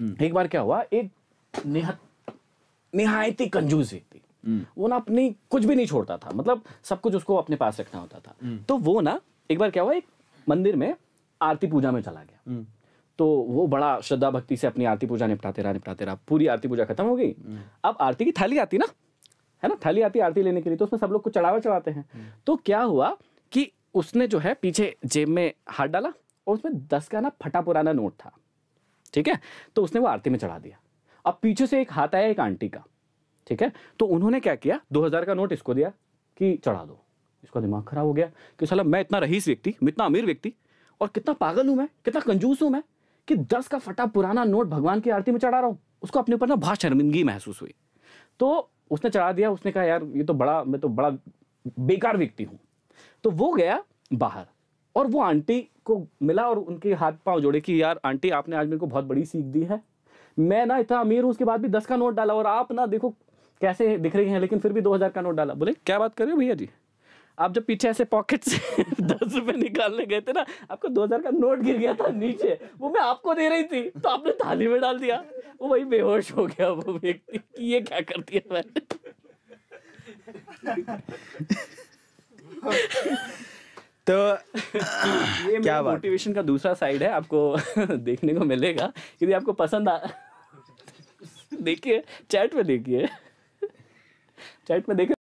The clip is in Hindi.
हम्म। एक बार क्या हुआ एक निहायती कंजूस व्यक्ति हम्म। वो ना अपनी कुछ भी नहीं छोड़ता था मतलब सब कुछ उसको अपने पास रखना होता था हम्म। तो वो ना एक बार क्या हुआ एक मंदिर में आरती पूजा में चला गया तो वो बड़ा श्रद्धा भक्ति से अपनी आरती पूजा निपटाते रहा निपटाते रहा पूरी आरती पूजा खत्म हो गई अब आरती की थाली आती ना है ना थाली आती आरती लेने के लिए तो उसमें सब लोग को चढ़ावा चढ़ाते हैं तो क्या हुआ कि उसने जो है पीछे जेब में हाथ डाला और उसमें दस का ना फटा पुराना नोट था ठीक है तो उसने वो आरती में चढ़ा दिया अब पीछे से एक हाथ आया एक आंटी का ठीक है तो उन्होंने क्या किया दो हज़ार का नोट इसको दिया कि चढ़ा दो इसका दिमाग खराब हो गया कि साला मैं इतना रहीस व्यक्ति मैं इतना अमीर व्यक्ति और कितना पागल हूँ मैं कितना कंजूस हूँ मैं कि दस का फटा पुराना नोट भगवान की आरती में चढ़ा रहा हूँ उसको अपने ऊपर ना बहुत शर्मिंदगी महसूस हुई तो उसने चढ़ा दिया उसने कहा यार ये तो बड़ा मैं तो बड़ा बेकार व्यक्ति हूँ तो वो गया बाहर और वो आंटी को मिला और उनके हाथ पांव जोड़े कि यार आंटी आपने आज मेरे को बहुत बड़ी सीख दी है मैं ना इतना अमीर हूँ उसके बाद भी दस का नोट डाला और आप ना देखो कैसे दिख रही हैं लेकिन फिर भी दो हज़ार का नोट डाला बोले क्या बात कर रहे हो भैया जी आप जब पीछे ऐसे पॉकेट से दस रुपए निकालने गए थे ना आपको दो हजार का नोट गिर गया था नीचे वो मैं आपको दे रही थी तो आपने थाली में डाल दिया वो वही बेहोश हो गया वो व्यक्ति कि ये क्या कर दिया मैंने तो ये क्या मोटिवेशन का दूसरा साइड है आपको देखने को मिलेगा यदि आपको पसंद आ देखिए चैट में देखिए चैट में देखिए